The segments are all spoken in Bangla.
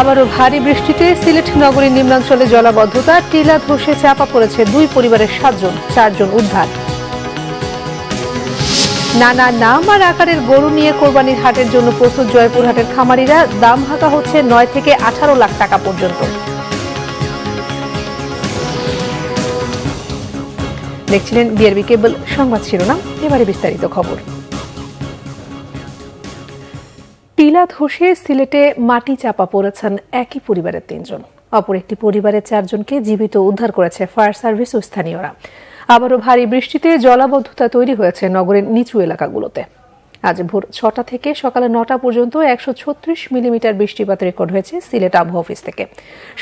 আবারও ভারী বৃষ্টিতে সিলেট নগরীর নিম্নাঞ্চলে জলাবদ্ধতা টিলা ধসে চাপা পড়েছে দুই পরিবারের সাতজন চারজন উদ্ধার নানা নাম আর আকারের গরু নিয়ে কোরবানির হাটের জন্য প্রস্তুত জয়পুরহাটের খামারিরা দাম হাঁকা হচ্ছে নয় থেকে আঠারো লাখ টাকা পর্যন্ত দেখছিলেন বিআরবি কেবল সংবাদ শিরোনাম এবারে বিস্তারিত খবর টিলা ধসে সিলেটে মাটি চাপা পড়েছেন একই পরিবারের তিনজন অপর একটি পরিবারের চারজনকে জীবিত উদ্ধার করেছে ফায়ার সার্ভিস ও স্থানীয়রা আবারও ভারী বৃষ্টিতে জলাবদ্ধতা তৈরি হয়েছে নগরের নিচু এলাকাগুলোতে আজ ভোর ছটা থেকে সকালে নটা পর্যন্ত একশো ছত্রিশ মিলিমিটার বৃষ্টিপাত রেকর্ড হয়েছে সিলেট আবহাওয়া অফিস থেকে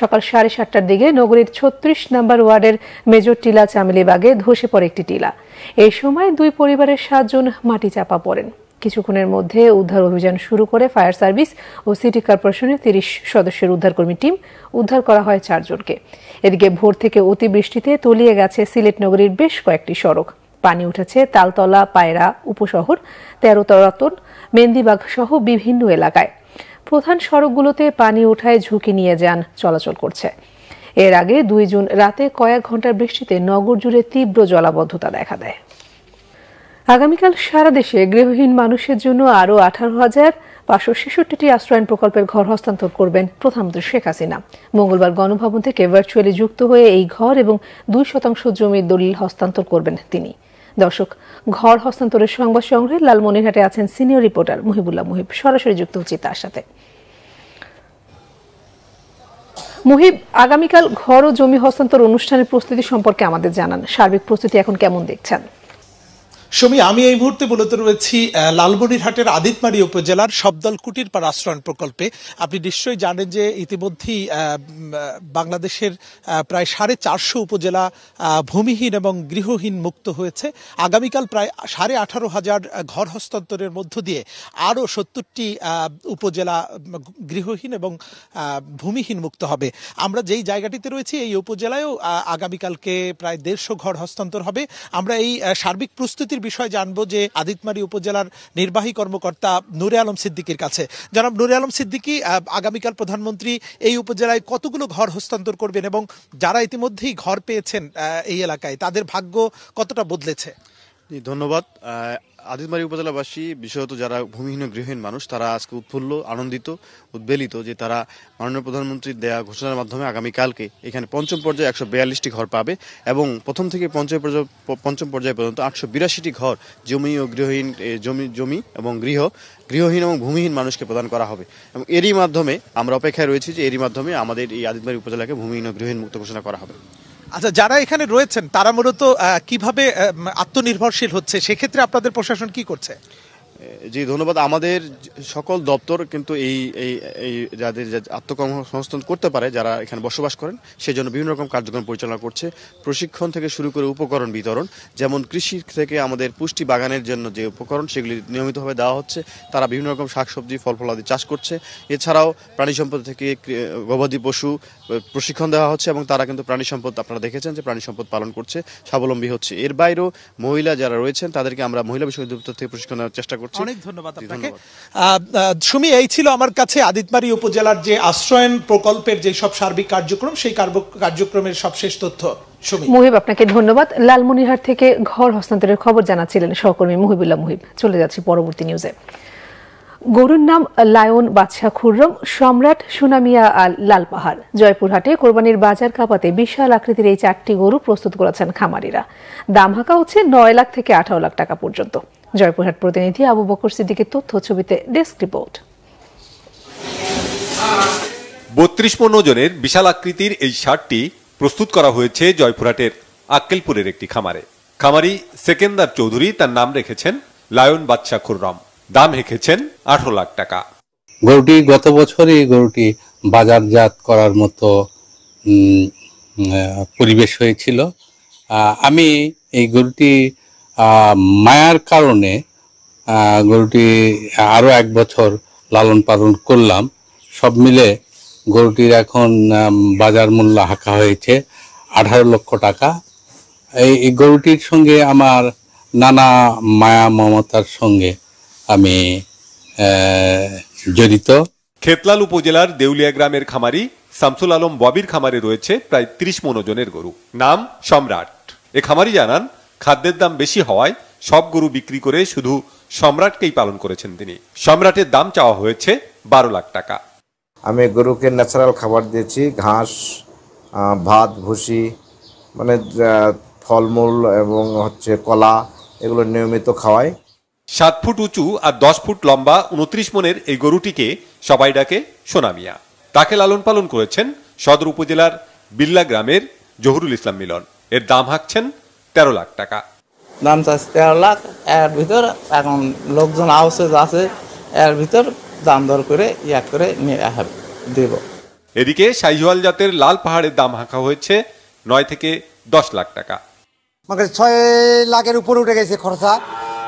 সকাল সাড়ে সাতটার দিকে নগরীর ছত্রিশ নম্বর ওয়ার্ডের মেজর টিলা চামেলিবাগে ধসে পড়ে একটি টিলা এই সময় দুই পরিবারের সাতজন মাটি চাপা পড়েন কিছুক্ষণের মধ্যে উদ্ধার অভিযান শুরু করে ফায়ার সার্ভিস ও সিটি কর্পোরেশনের তিরিশ সদস্যের উদ্ধারকর্মী টিম উদ্ধার করা হয় চারজনকে এদিকে ভোর থেকে অতিবৃষ্টিতে তলিয়ে গেছে সিলেট নগরীর বেশ কয়েকটি সড়ক পানি উঠেছে তালতলা পায়রা উপশহর তেরোতরাতন মেন্দিবাগ সহ বিভিন্ন এলাকায় প্রধান সড়কগুলোতে পানি উঠায় ঝুঁকি নিয়ে যান চলাচল করছে এর আগে দুই জুন রাতে কয়েক ঘন্টার বৃষ্টিতে নগর জুড়ে তীব্র জলাবদ্ধতা দেখা দেয় আগামীকাল সারা দেশে গৃহহীন মানুষের জন্য আরও আঠারো হাজার পাঁচশো ছেষট্টিটি আশ্রয়ন প্রকল্পের ঘর হস্তান্তর করবেন প্রধানমন্ত্রী শেখ হাসিনা মঙ্গলবার গণভবন থেকে ভার্চুয়ালি যুক্ত হয়ে এই ঘর এবং দুই শতাংশ জমির দলিল হস্তান্তর করবেন তিনি দর্শক ঘর হস্তান্তরের সংবাদ সংগ্রহে লালমনিরহাটে আছেন সিনিয়র রিপোর্টার মুহিবুল্লাহ মুহিব সরাসরি যুক্ত হচ্ছি তার সাথে মুহিব আগামীকাল ঘর ও জমি হস্তান্তর অনুষ্ঠানের প্রস্তুতি সম্পর্কে আমাদের জানান সার্বিক প্রস্তুতি এখন কেমন দেখছেন সমী আমি এই মুহূর্তে মূলত রয়েছি লালমনিরহাটের আদিতমারি উপজেলার কুটির পার আশ্রয়ণ প্রকল্পে আপনি নিশ্চয়ই জানেন যে ইতিমধ্যেই বাংলাদেশের প্রায় সাড়ে চারশো উপজেলা ভূমিহীন এবং গৃহহীন মুক্ত হয়েছে আগামীকাল প্রায় সাড়ে আঠারো হাজার ঘর হস্তান্তরের মধ্য দিয়ে আরও সত্তরটি উপজেলা গৃহহীন এবং ভূমিহীন মুক্ত হবে আমরা যেই জায়গাটিতে রয়েছি এই উপজেলায়ও আগামীকালকে প্রায় দেড়শো ঘর হস্তান্তর হবে আমরা এই সার্বিক প্রস্তুতির বিষয় জানবো যে আদিতমারি উপজেলার নির্বাহী কর্মকর্তা নুরে আলম সিদ্দিকির কাছে জনাব নুরে আলম সিদ্দিকি আগামীকাল প্রধানমন্ত্রী এই উপজেলায় কতগুলো ঘর হস্তান্তর করবেন এবং যারা ইতিমধ্যেই ঘর পেয়েছেন এই এলাকায় তাদের ভাগ্য কতটা বদলেছে ধন্যবাদ আদিতমারি উপজেলাবাসী বিশেষত যারা ভূমিহীন গৃহহীন মানুষ তারা আজকে উৎফুল্ল আনন্দিত উদ্বেলিত যে তারা মাননীয় প্রধানমন্ত্রীর দেয়া ঘোষণার মাধ্যমে আগামীকালকে এখানে পঞ্চম পর্যায়ে একশো বিয়াল্লিশটি ঘর পাবে এবং প্রথম থেকে পঞ্চম পর্যায় পঞ্চম পর্যায় পর্যন্ত আটশো বিরাশিটি ঘর জমি ও গৃহহীন জমি জমি এবং গৃহ গৃহহীন এবং ভূমিহীন মানুষকে প্রদান করা হবে এবং এরই মাধ্যমে আমরা অপেক্ষায় রয়েছি যে এরই মাধ্যমে আমাদের এই আদিতমারি উপজেলাকে ভূমিহীন ও গৃহহীন মুক্ত ঘোষণা করা হবে আচ্ছা যারা এখানে রয়েছেন তারা মূলত কিভাবে আত্মনির্ভরশীল হচ্ছে সেক্ষেত্রে আপনাদের প্রশাসন কি করছে জি ধন্যবাদ আমাদের সকল দপ্তর কিন্তু এই এই যাদের আত্মকর্মসংস্থান করতে পারে যারা এখানে বসবাস করেন সেই জন্য বিভিন্ন রকম কার্যক্রম পরিচালনা করছে প্রশিক্ষণ থেকে শুরু করে উপকরণ বিতরণ যেমন কৃষি থেকে আমাদের পুষ্টি বাগানের জন্য যে উপকরণ সেগুলি নিয়মিতভাবে দেওয়া হচ্ছে তারা বিভিন্ন রকম শাকসবজি ফল ফলাদি চাষ করছে এছাড়াও প্রাণী সম্পদ থেকে গবাদি পশু প্রশিক্ষণ দেওয়া হচ্ছে এবং তারা কিন্তু প্রাণী সম্পদ আপনারা দেখেছেন যে প্রাণী সম্পদ পালন করছে স্বাবলম্বী হচ্ছে এর বাইরেও মহিলা যারা রয়েছেন তাদেরকে আমরা মহিলা বিষয় দপ্তর থেকে প্রশিক্ষণ দেওয়ার চেষ্টা করছি করছি অনেক ধন্যবাদ আপনাকে সুমি এই ছিল আমার কাছে আদিতমারি উপজেলার যে আশ্রয়ন প্রকল্পের যে সব সার্বিক কার্যক্রম সেই কার্যক্রমের সবশেষ তথ্য মুহিব আপনাকে ধন্যবাদ লালমনিহার থেকে ঘর হস্তান্তরের খবর জানাচ্ছিলেন সহকর্মী মুহিবুল্লাহ মুহিব চলে যাচ্ছি পরবর্তী নিউজে গরুর নাম লায়ন বাদশাহ খুররম সম্রাট সুনামিয়া আল লাল পাহাড় জয়পুরহাটে কোরবানির বাজার কাপাতে বিশাল আকৃতির এই চারটি গরু প্রস্তুত করেছেন খামারিরা দাম হাঁকা হচ্ছে নয় লাখ থেকে আঠারো লাখ টাকা পর্যন্ত জয়পুরহাট প্রতিনিধি আবু বকর সিদ্দিকের তথ্য ছবিতে ডেস্ক রিপোর্ট বত্রিশ পণ্য জনের বিশাল আকৃতির এই শার্টটি প্রস্তুত করা হয়েছে জয়পুরহাটের আক্কেলপুরের একটি খামারে খামারি সেকেন্দার চৌধুরী তার নাম রেখেছেন লায়ন বাদশা খুররম দাম রেখেছেন আঠারো লাখ টাকা গরুটি গত বছরই গরুটি বাজারজাত করার মতো পরিবেশ হয়েছিল আমি এই গরুটি মায়ার কারণে গরুটি আরও এক বছর লালন পালন করলাম সব মিলে গরুটির এখন বাজার মূল্য হাঁকা হয়েছে আঠারো লক্ষ টাকা এই গরুটির সঙ্গে আমার নানা মায়া মমতার সঙ্গে আমি জড়িত খেতলাল উপজেলার দেউলিয়া গ্রামের খামারি শামসুল আলম ববির খামারে রয়েছে প্রায় ত্রিশ মনোজনের গরু নাম সম্রাট এ খামারি জানান খাদ্যের দাম বেশি হওয়ায় সব গরু বিক্রি করে শুধু সম্রাটকেই পালন করেছেন তিনি সম্রাটের দাম চাওয়া হয়েছে বারো লাখ টাকা আমি গরুকে ন্যাচারাল খাবার দিয়েছি ঘাস ভাত ভুসি মানে ফলমূল এবং হচ্ছে কলা এগুলো নিয়মিত খাওয়াই সাত ফুট উঁচু আর দশ ফুট লম্বা উনত্রিশ মনের এই গরুটিকে সবাই ডাকে সোনামিয়া তাকে লালন পালন করেছেন সদর উপজেলার বিল্লা গ্রামের জহুরুল ইসলাম মিলন এর দাম হাঁকছেন তেরো লাখ টাকা দাম চাচ্ছে তেরো লাখ এর ভিতর এখন লোকজন আওসেজ আছে এর ভিতর দাম দর করে ইয়া করে নিয়ে দেব এদিকে সাইজওয়াল জাতের লাল পাহাড়ের দাম হাঁকা হয়েছে নয় থেকে দশ লাখ টাকা মানে ছয় লাখের উপরে উঠে গেছে খরচা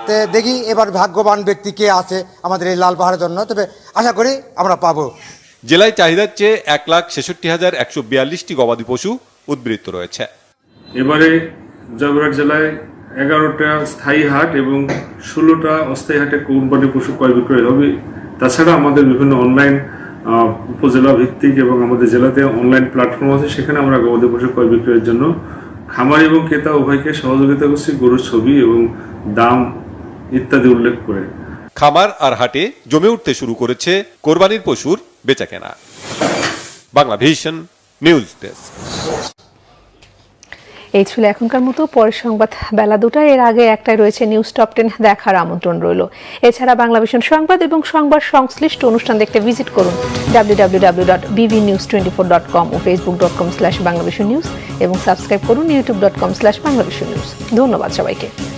তো দেখি এবার ভাগ্যবান ব্যক্তি কে আছে আমাদের এই লাল পাহাড়ের জন্য তবে আশা করি আমরা পাবো জেলায় চাহিদার চেয়ে এক লাখ ছেষট্টি হাজার একশো বিয়াল্লিশটি গবাদি পশু উদ্বৃত্ত রয়েছে এবারে জয়পুরহাট জেলায় এগারোটা স্থায়ী হাট এবং ষোলোটা অস্থায়ী হাটে কোম্পানি পশু ক্রয় বিক্রয় হবে তাছাড়া আমাদের বিভিন্ন অনলাইন উপজেলা ভিত্তিক এবং আমাদের জেলাতে অনলাইন প্ল্যাটফর্ম আছে সেখানে আমরা গবাদি পশু ক্রয় বিক্রয়ের জন্য খামার এবং ক্রেতা উভয়কে সহযোগিতা করছি গরুর ছবি এবং দাম ইত্যাদি উল্লেখ করে খামার আর হাটে জমে উঠতে শুরু করেছে কোরবানির পশুর বেচাকেনা বাংলা ভিশন নিউজ ডেস্ক এই ছিল এখনকার মতো পরের সংবাদ বেলা দুটায় এর আগে একটাই রয়েছে নিউজ টপ টেন দেখার আমন্ত্রণ রইল এছাড়া বাংলা ভীষণ সংবাদ এবং সংবাদ সংশ্লিষ্ট অনুষ্ঠান দেখতে ভিজিট করুন W W W dot BV news twenty four dot com ও Facebook dot com slash Bangla news এবং সাবস্ক্রাইব করুন YouTube dot com slash Bangla news ধন্যবাদ সবাইকে